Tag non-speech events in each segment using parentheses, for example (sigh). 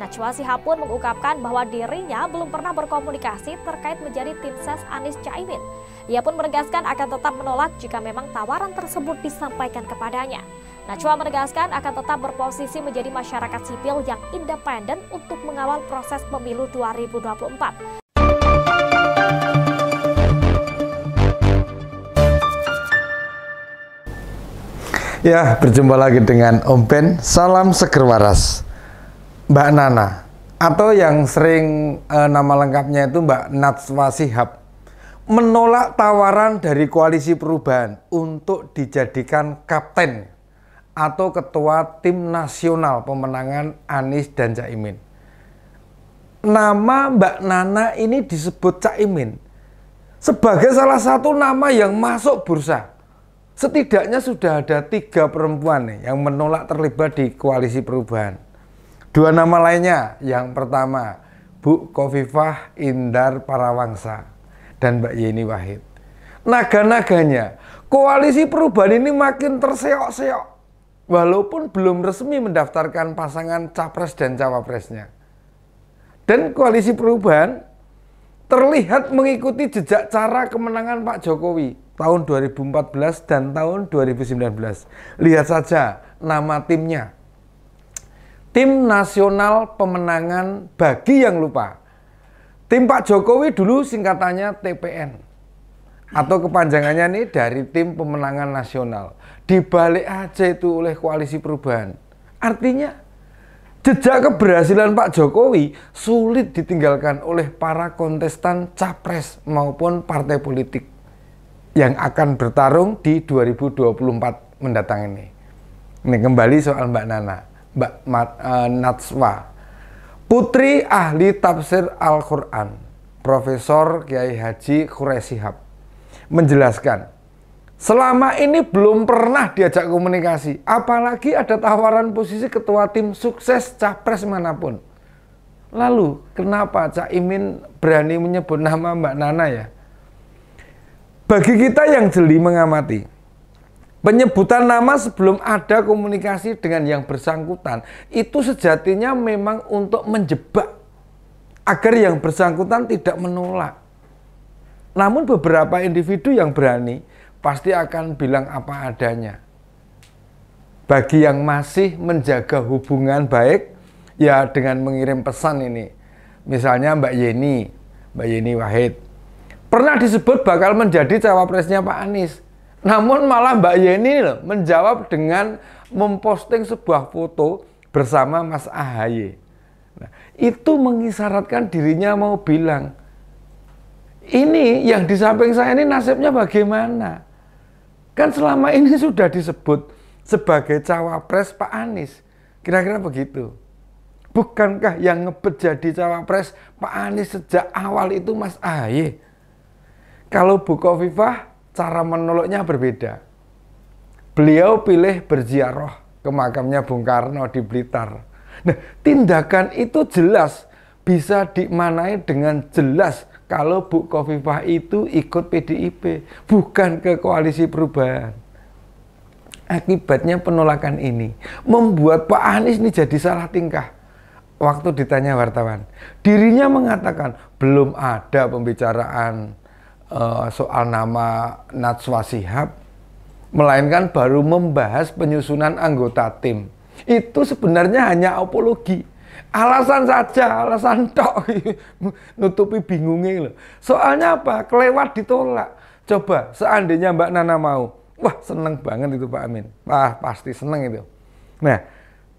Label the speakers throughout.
Speaker 1: Najwa Sihab pun mengungkapkan bahwa dirinya belum pernah berkomunikasi terkait menjadi tim ses Anies Caimin. Ia pun menegaskan akan tetap menolak jika memang tawaran tersebut disampaikan kepadanya. Najwa menegaskan akan tetap berposisi menjadi masyarakat sipil yang independen untuk mengawal proses pemilu 2024. Ya, berjumpa lagi dengan Om Ben. Salam seger waras. Mbak Nana atau yang sering e, nama lengkapnya itu Mbak Natswa Sihab menolak tawaran dari koalisi perubahan untuk dijadikan kapten atau ketua tim nasional pemenangan Anies dan Caimin. Nama Mbak Nana ini disebut Caimin sebagai salah satu nama yang masuk bursa. Setidaknya sudah ada tiga perempuan yang menolak terlibat di koalisi perubahan Dua nama lainnya, yang pertama Bu Kofifah Indar Parawangsa dan Mbak Yeni Wahid. Naga-naganya, koalisi perubahan ini makin terseok-seok walaupun belum resmi mendaftarkan pasangan capres dan cawapresnya. Dan koalisi perubahan terlihat mengikuti jejak cara kemenangan Pak Jokowi tahun 2014 dan tahun 2019. Lihat saja nama timnya tim nasional pemenangan bagi yang lupa. Tim Pak Jokowi dulu singkatannya TPN atau kepanjangannya nih dari tim pemenangan nasional. Dibalik aja itu oleh koalisi perubahan. Artinya jejak keberhasilan Pak Jokowi sulit ditinggalkan oleh para kontestan capres maupun partai politik yang akan bertarung di 2024 mendatang ini. Ini kembali soal Mbak Nana Mbak uh, eh, Natswa, putri ahli tafsir Al-Quran, Profesor Kiai Haji Kuresihab, menjelaskan, selama ini belum pernah diajak komunikasi, apalagi ada tawaran posisi ketua tim sukses capres manapun. Lalu, kenapa Cak Imin berani menyebut nama Mbak Nana ya? Bagi kita yang jeli mengamati, Penyebutan nama sebelum ada komunikasi dengan yang bersangkutan itu sejatinya memang untuk menjebak agar yang bersangkutan tidak menolak. Namun beberapa individu yang berani pasti akan bilang apa adanya. Bagi yang masih menjaga hubungan baik ya dengan mengirim pesan ini. Misalnya Mbak Yeni, Mbak Yeni Wahid. Pernah disebut bakal menjadi cawapresnya Pak Anies namun malah Mbak Yeni loh menjawab dengan memposting sebuah foto bersama Mas Ahy. Nah, itu mengisyaratkan dirinya mau bilang, ini yang di samping saya ini nasibnya bagaimana? Kan selama ini sudah disebut sebagai cawapres Pak Anies. Kira-kira begitu. Bukankah yang ngebet jadi cawapres Pak Anies sejak awal itu Mas Ahy? Kalau Buko cara menoloknya berbeda. Beliau pilih berziarah ke makamnya Bung Karno di Blitar. Nah, tindakan itu jelas bisa dimanai dengan jelas kalau Bu Kofifah itu ikut PDIP, bukan ke koalisi perubahan. Akibatnya penolakan ini membuat Pak Anies ini jadi salah tingkah. Waktu ditanya wartawan, dirinya mengatakan belum ada pembicaraan uh, soal nama Natswa Sihab, melainkan baru membahas penyusunan anggota tim. Itu sebenarnya hanya apologi. Alasan saja, alasan (laughs) tok nutupi bingungnya loh. Soalnya apa? Kelewat ditolak. Coba seandainya Mbak Nana mau, wah seneng banget itu Pak Amin. Wah pasti seneng itu. Nah,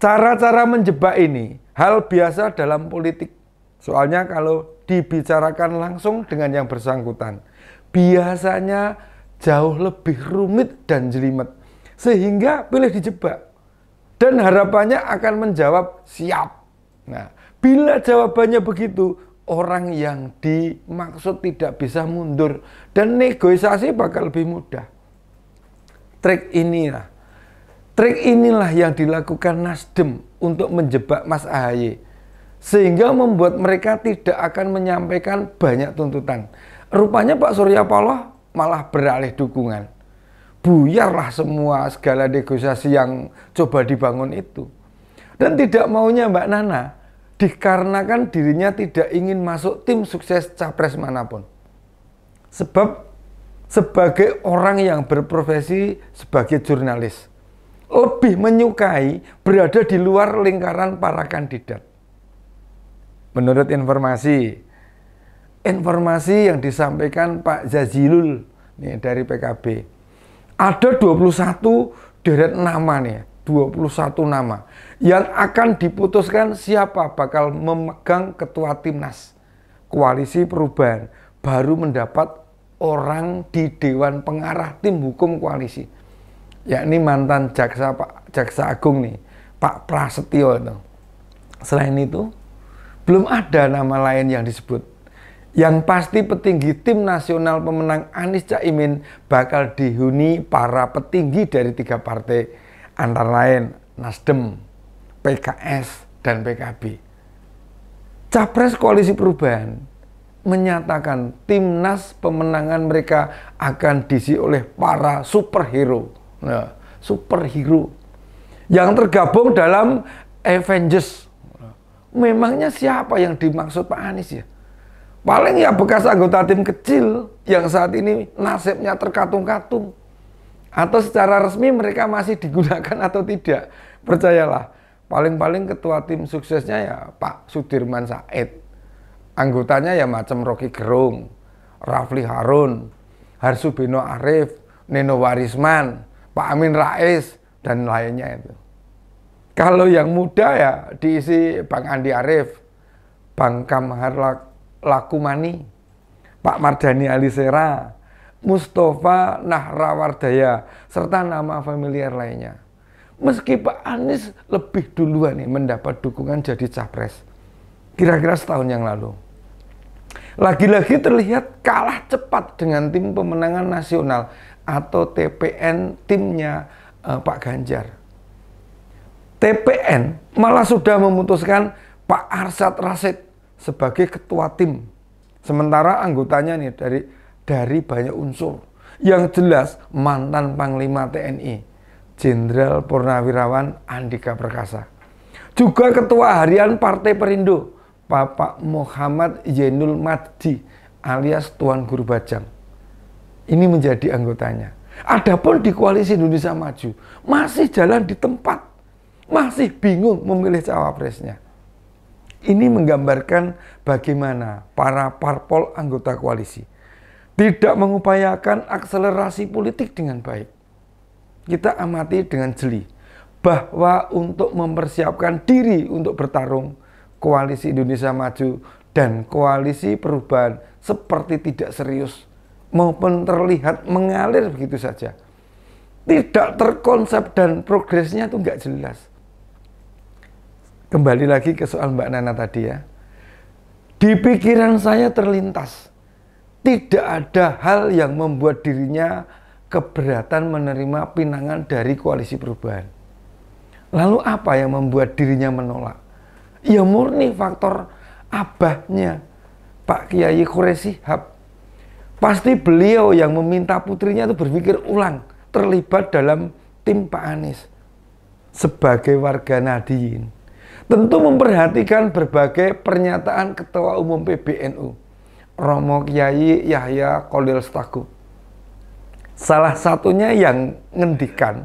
Speaker 1: cara-cara menjebak ini hal biasa dalam politik Soalnya kalau dibicarakan langsung dengan yang bersangkutan, biasanya jauh lebih rumit dan jelimet. Sehingga pilih dijebak. Dan harapannya akan menjawab siap. Nah, bila jawabannya begitu, orang yang dimaksud tidak bisa mundur dan negosiasi bakal lebih mudah. Trik inilah. Trik inilah yang dilakukan Nasdem untuk menjebak Mas Ahaye sehingga membuat mereka tidak akan menyampaikan banyak tuntutan. Rupanya Pak Surya Paloh malah beralih dukungan. Buyarlah semua segala negosiasi yang coba dibangun itu. Dan tidak maunya Mbak Nana, dikarenakan dirinya tidak ingin masuk tim sukses capres manapun. Sebab sebagai orang yang berprofesi sebagai jurnalis, lebih menyukai berada di luar lingkaran para kandidat menurut informasi informasi yang disampaikan Pak Jazilul nih dari PKB ada 21 deret nama nih 21 nama yang akan diputuskan siapa bakal memegang ketua timnas koalisi perubahan baru mendapat orang di dewan pengarah tim hukum koalisi yakni mantan jaksa Pak Jaksa Agung nih Pak Prasetyo itu selain itu belum ada nama lain yang disebut. Yang pasti petinggi tim nasional pemenang Anies Caimin bakal dihuni para petinggi dari tiga partai antara lain Nasdem, PKS, dan PKB. Capres Koalisi Perubahan menyatakan timnas pemenangan mereka akan diisi oleh para superhero. Nah, superhero yang tergabung dalam Avengers memangnya siapa yang dimaksud Pak Anies ya? Paling ya bekas anggota tim kecil yang saat ini nasibnya terkatung-katung. Atau secara resmi mereka masih digunakan atau tidak. Percayalah, paling-paling ketua tim suksesnya ya Pak Sudirman Said. Anggotanya ya macam Rocky Gerung, Rafli Harun, Harsubino Arif, Nino Warisman, Pak Amin Rais, dan lainnya itu. Kalau yang muda ya diisi Bang Andi Arief, Bang Kamhar Lakumani, Pak Mardani Alisera, Mustafa Nahrawardaya, serta nama familiar lainnya. Meski Pak Anies lebih duluan nih mendapat dukungan jadi capres, kira-kira setahun yang lalu. Lagi-lagi terlihat kalah cepat dengan tim pemenangan nasional atau TPN timnya eh, Pak Ganjar. TPN malah sudah memutuskan Pak Arsad Rasid sebagai ketua tim. Sementara anggotanya nih dari dari banyak unsur. Yang jelas mantan Panglima TNI, Jenderal Purnawirawan Andika Perkasa. Juga Ketua Harian Partai Perindo, Bapak Muhammad Yenul Madi alias Tuan Guru Bajang. Ini menjadi anggotanya. Adapun di Koalisi Indonesia Maju masih jalan di tempat masih bingung memilih cawapresnya. Ini menggambarkan bagaimana para parpol anggota koalisi tidak mengupayakan akselerasi politik dengan baik. Kita amati dengan jeli bahwa untuk mempersiapkan diri untuk bertarung koalisi Indonesia Maju dan koalisi perubahan seperti tidak serius maupun terlihat mengalir begitu saja. Tidak terkonsep dan progresnya itu nggak jelas. Kembali lagi ke soal Mbak Nana tadi ya. Di pikiran saya terlintas, tidak ada hal yang membuat dirinya keberatan menerima pinangan dari koalisi perubahan. Lalu apa yang membuat dirinya menolak? Ya murni faktor abahnya, Pak Kiai Kuresihab. Pasti beliau yang meminta putrinya itu berpikir ulang, terlibat dalam tim Pak Anies sebagai warga Nadiin tentu memperhatikan berbagai pernyataan Ketua Umum PBNU, Romo Kiai Yahya Kolil Salah satunya yang ngendikan,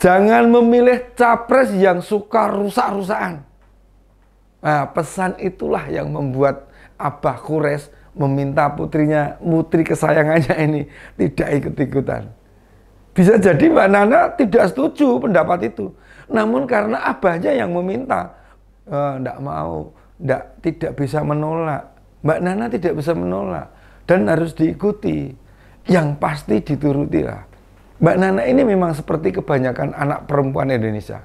Speaker 1: jangan memilih capres yang suka rusak-rusakan. Nah, pesan itulah yang membuat Abah Kures meminta putrinya, putri kesayangannya ini tidak ikut-ikutan. Bisa jadi Mbak Nana tidak setuju pendapat itu. Namun karena abahnya yang meminta, tidak eh, e, mau, enggak, tidak bisa menolak. Mbak Nana tidak bisa menolak dan harus diikuti. Yang pasti diturutilah. Mbak Nana ini memang seperti kebanyakan anak perempuan Indonesia.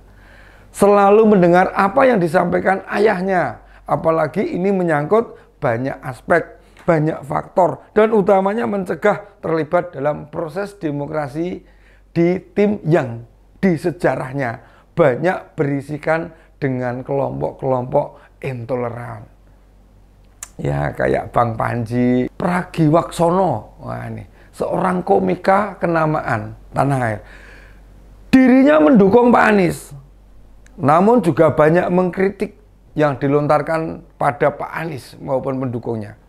Speaker 1: Selalu mendengar apa yang disampaikan ayahnya. Apalagi ini menyangkut banyak aspek, banyak faktor, dan utamanya mencegah terlibat dalam proses demokrasi di tim yang di sejarahnya banyak berisikan dengan kelompok-kelompok intoleran. Ya kayak Bang Panji, Pragiwaksono, wah ini seorang komika kenamaan tanah air. Dirinya mendukung Pak Anies, namun juga banyak mengkritik yang dilontarkan pada Pak Anies maupun pendukungnya.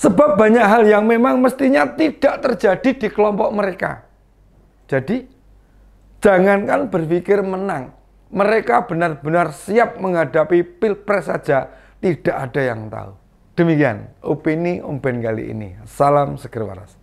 Speaker 1: Sebab banyak hal yang memang mestinya tidak terjadi di kelompok mereka. Jadi jangankan berpikir menang, mereka benar-benar siap menghadapi pilpres saja tidak ada yang tahu. Demikian opini Om kali ini. Salam seger waras.